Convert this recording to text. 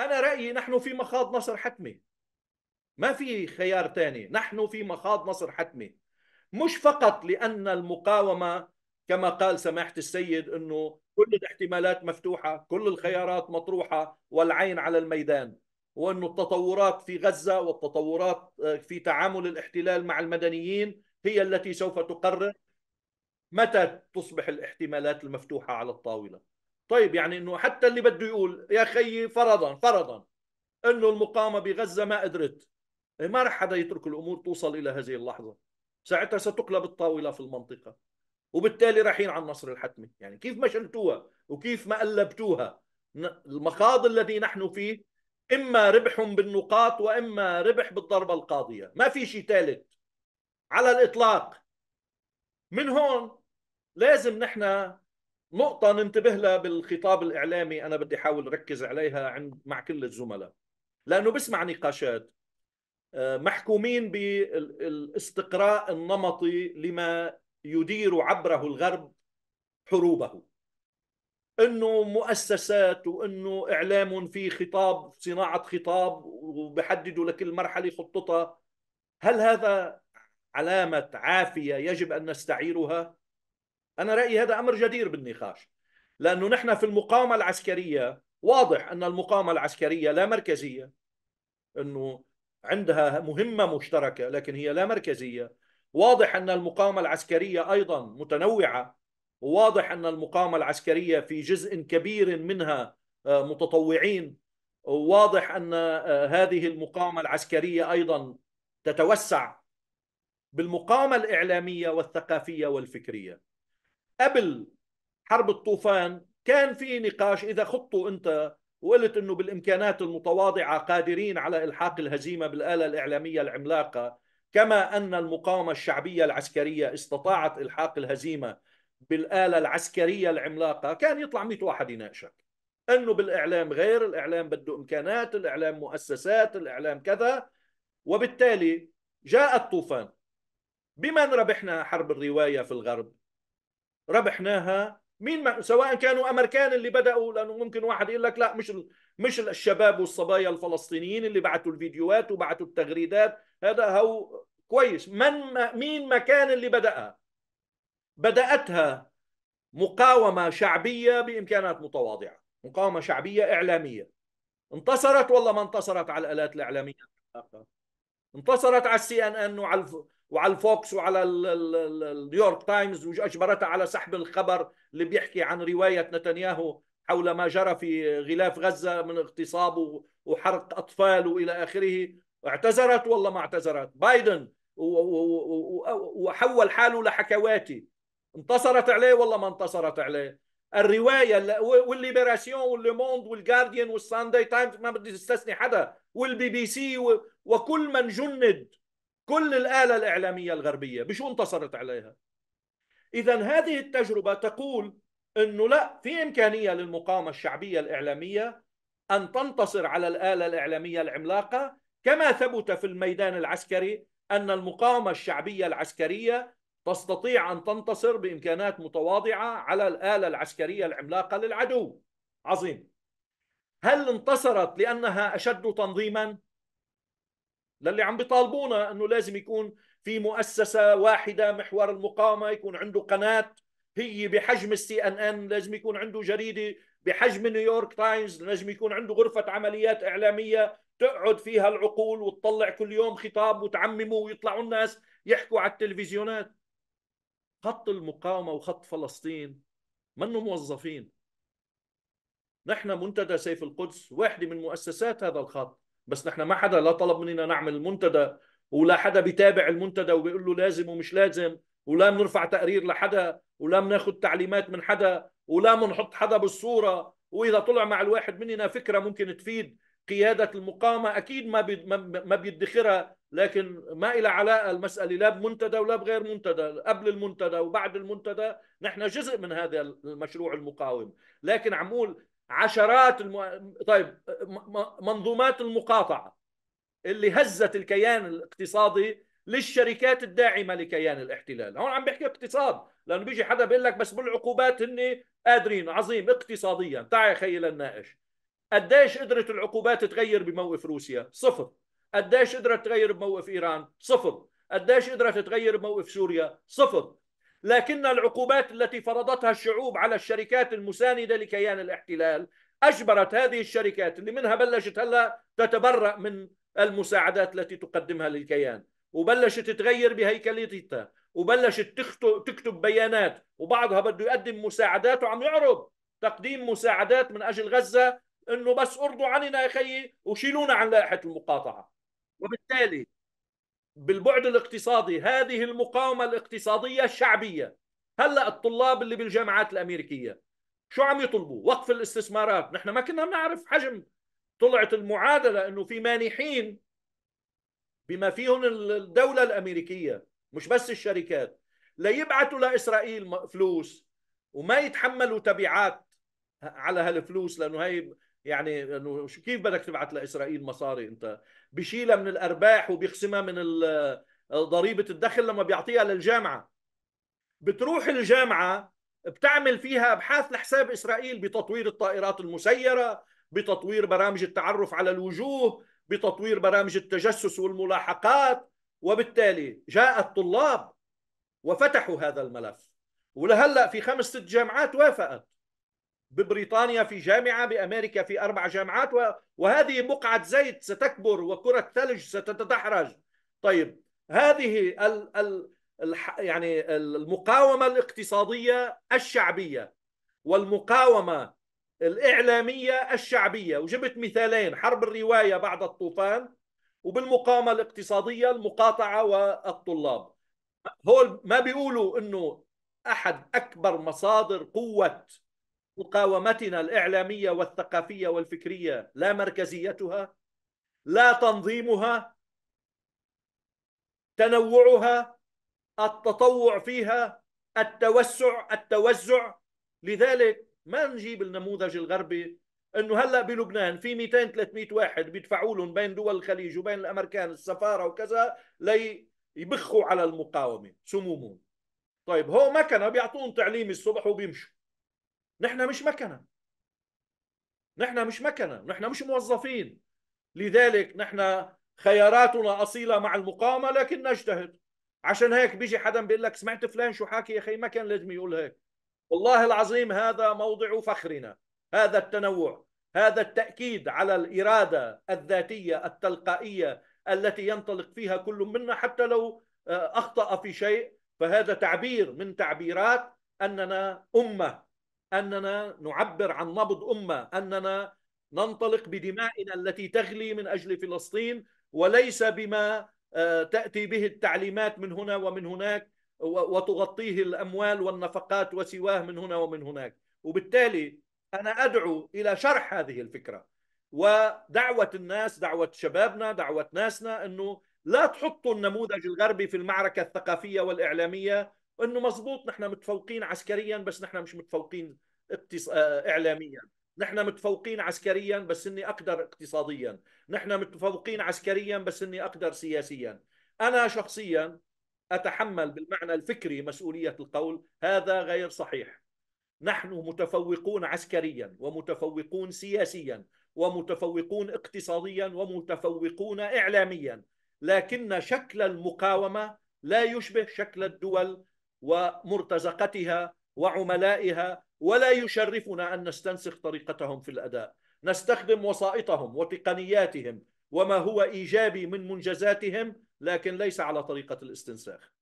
أنا رأيي نحن في مخاض نصر حتمي ما في خيار ثاني نحن في مخاض نصر حتمي مش فقط لأن المقاومة كما قال سماحة السيد أنه كل الاحتمالات مفتوحة كل الخيارات مطروحة والعين على الميدان وأن التطورات في غزة والتطورات آه، في تعامل الاحتلال مع المدنيين هي التي سوف تقرر متى تصبح الاحتمالات المفتوحة على الطاولة طيب يعني انه حتى اللي بده يقول يا خيي فرضا فرضا انه المقاومه بغزه ما قدرت إيه، ما رح حدا يترك الامور توصل الى هذه اللحظه ساعتها ستقلب الطاوله في المنطقه وبالتالي رايحين على النصر الحتمي يعني كيف ما شلتوها وكيف ما قلبتوها المخاض الذي نحن فيه اما ربح بالنقاط واما ربح بالضربه القاضيه ما في شيء ثالث على الاطلاق من هون لازم نحن نقطة ننتبه لها بالخطاب الإعلامي أنا بدي أحاول أركز عليها عند مع كل الزملاء لأنه بسمع نقاشات آه، محكومين بالاستقراء النمطي لما يدير عبره الغرب حروبه انه مؤسسات وانه اعلام في خطاب صناعه خطاب وبحددوا لكل مرحله خطتها هل هذا علامه عافيه يجب ان نستعيرها أنا رأيي هذا أمر جدير بالنقاش لأنه نحن في المقاومة العسكرية واضح أن المقاومة العسكرية لا مركزية أنه عندها مهمة مشتركة لكن هي لا مركزية واضح أن المقاومة العسكرية أيضا متنوعة وواضح أن المقاومة العسكرية في جزء كبير منها آه، متطوعين وواضح أن آه، هذه المقاومة العسكرية أيضا تتوسع بالمقاومة الإعلامية والثقافية والفكرية قبل حرب الطوفان كان في نقاش اذا خطوا انت وقلت انه بالامكانات المتواضعه قادرين على الحاق الهزيمه بالاله الاعلاميه العملاقه كما ان المقاومه الشعبيه العسكريه استطاعت الحاق الهزيمه بالاله العسكريه العملاقه كان يطلع 100 واحد يناقشك انه بالاعلام غير الاعلام بده امكانات الاعلام مؤسسات الاعلام كذا وبالتالي جاء الطوفان بمن ربحنا حرب الروايه في الغرب ربحناها مين ما سواء كانوا امريكان اللي بداوا لانه ممكن واحد يقول لك لا مش مش الشباب والصبايا الفلسطينيين اللي بعتوا الفيديوهات وبعتوا التغريدات هذا هو كويس من ما مين ما كان اللي بداها بداتها مقاومه شعبيه بامكانات متواضعه مقاومه شعبيه اعلاميه انتصرت ولا ما انتصرت على الالات الاعلاميه انتصرت على السي ان ان وعلى وعلى الفوكس وعلى نيويورك تايمز واجبرتها على سحب الخبر اللي بيحكي عن روايه نتنياهو حول ما جرى في غلاف غزه من اغتصاب وحرق اطفال والى اخره اعتذرت والله ما اعتذرت بايدن وحول حاله لحكواتي انتصرت عليه والله ما انتصرت عليه الروايه والليبراسيون والليموند والجارديان والسانداي تايمز ما بدي استثني حدا والبي بي سي وكل من جند كل الآلة الإعلامية الغربية بشو انتصرت عليها إذا هذه التجربة تقول أنه لا في إمكانية للمقاومة الشعبية الإعلامية أن تنتصر على الآلة الإعلامية العملاقة كما ثبت في الميدان العسكري أن المقاومة الشعبية العسكرية تستطيع أن تنتصر بإمكانات متواضعة على الآلة العسكرية العملاقة للعدو عظيم هل انتصرت لأنها أشد تنظيما؟ للي عم بيطالبونا انه لازم يكون في مؤسسه واحده محور المقاومه يكون عنده قناه هي بحجم السي ان ان لازم يكون عنده جريده بحجم نيويورك تايمز لازم يكون عنده غرفه عمليات اعلاميه تقعد فيها العقول وتطلع كل يوم خطاب وتعممه ويطلعوا الناس يحكوا على التلفزيونات خط المقاومه وخط فلسطين منه موظفين نحن منتدى سيف القدس واحدة من مؤسسات هذا الخط بس نحن ما حدا لا طلب مننا نعمل منتدى ولا حدا بيتابع المنتدى وبيقول له لازم ومش لازم ولا بنرفع تقرير لحدا ولا بناخذ تعليمات من حدا ولا بنحط حدا بالصوره واذا طلع مع الواحد مننا فكره ممكن تفيد قياده المقاومه اكيد ما ما بيدخرها لكن ما إلى علاقه المساله لا بمنتدى ولا بغير منتدى قبل المنتدى وبعد المنتدى نحن جزء من هذا المشروع المقاوم لكن عم اقول عشرات الم... طيب منظومات المقاطعه اللي هزت الكيان الاقتصادي للشركات الداعمه لكيان الاحتلال، هون عم بحكي اقتصاد، لانه بيجي حدا بيقول لك بس بالعقوبات هن قادرين عظيم اقتصاديا، تعال يا خيي لنناقش. قديش قدرت العقوبات تغير بموقف روسيا؟ صفر. قديش قدرت تغير بموقف ايران؟ صفر. قديش قدرت تغير بموقف سوريا؟ صفر. لكن العقوبات التي فرضتها الشعوب على الشركات المساندة لكيان الاحتلال أجبرت هذه الشركات اللي منها بلشت هلا تتبرأ من المساعدات التي تقدمها للكيان وبلشت تغير بهيكليتها وبلشت تكتب بيانات وبعضها بده يقدم مساعدات وعم يعرض تقديم مساعدات من أجل غزة انه بس ارضوا عننا يا خيي وشيلونا عن لائحه المقاطعه وبالتالي بالبعد الاقتصادي هذه المقاومة الاقتصادية الشعبية هلا الطلاب اللي بالجامعات الأمريكية شو عم يطلبوا وقف الاستثمارات نحن ما كنا بنعرف حجم طلعت المعادلة انه في مانحين بما فيهم الدولة الأمريكية مش بس الشركات ليبعثوا لإسرائيل فلوس وما يتحملوا تبعات على هالفلوس لأنه هي يعني انه كيف بدك تبعث لاسرائيل مصاري انت بشيلها من الارباح وبيقسمها من ضريبه الدخل لما بيعطيها للجامعه بتروح الجامعه بتعمل فيها ابحاث لحساب اسرائيل بتطوير الطائرات المسيره بتطوير برامج التعرف على الوجوه بتطوير برامج التجسس والملاحقات وبالتالي جاء الطلاب وفتحوا هذا الملف ولهلا في خمس ست جامعات وافقت ببريطانيا في جامعة بأمريكا في أربع جامعات وهذه بقعة زيت ستكبر وكرة ثلج ستتدحرج طيب هذه ال ال يعني المقاومة الاقتصادية الشعبية والمقاومة الإعلامية الشعبية وجبت مثالين حرب الرواية بعد الطوفان وبالمقاومة الاقتصادية المقاطعة والطلاب هول ما بيقولوا أنه أحد أكبر مصادر قوة مقاومتنا الإعلامية والثقافية والفكرية لا مركزيتها لا تنظيمها تنوعها التطوع فيها التوسع التوزع لذلك ما نجيب النموذج الغربي انه هلا بلبنان في 200 300 واحد بيدفعوا لهم بين دول الخليج وبين الامريكان السفاره وكذا ليبخوا على المقاومه سمومهم طيب هو ما كان بيعطون تعليم الصبح وبيمشوا نحن مش مكنه نحن مش مكنه نحن مش موظفين لذلك نحن خياراتنا اصيله مع المقاومه لكن نجتهد عشان هيك بيجي حدا بيقول لك سمعت فلان شو حاكي يا اخي ما كان لازم يقول هيك والله العظيم هذا موضع فخرنا هذا التنوع هذا التاكيد على الاراده الذاتيه التلقائيه التي ينطلق فيها كل منا حتى لو آه، اخطا في شيء فهذا تعبير من تعبيرات اننا امه اننا نعبر عن نبض امه اننا ننطلق بدمائنا التي تغلي من اجل فلسطين وليس بما آه، تاتي به التعليمات من هنا ومن هناك وتغطيه الاموال والنفقات وسواه من هنا ومن هناك وبالتالي انا ادعو الى شرح هذه الفكره ودعوه الناس دعوه شبابنا دعوه ناسنا انه لا تحطوا النموذج الغربي في المعركه الثقافيه والاعلاميه انه مزبوط نحن متفوقين عسكريا بس نحن مش متفوقين اقتص... آه، اعلاميا نحن متفوقين عسكريا بس اني اقدر اقتصاديا نحن متفوقين عسكريا بس اني اقدر سياسيا انا شخصيا اتحمل بالمعنى الفكري مسؤوليه القول هذا غير صحيح نحن متفوقون عسكريا ومتفوقون سياسيا ومتفوقون اقتصاديا ومتفوقون اعلاميا لكن شكل المقاومه لا يشبه شكل الدول ومرتزقتها وعملائها ولا يشرفنا أن نستنسخ طريقتهم في الأداء نستخدم وسائطهم وتقنياتهم وما هو إيجابي من منجزاتهم لكن ليس على طريقة الاستنساخ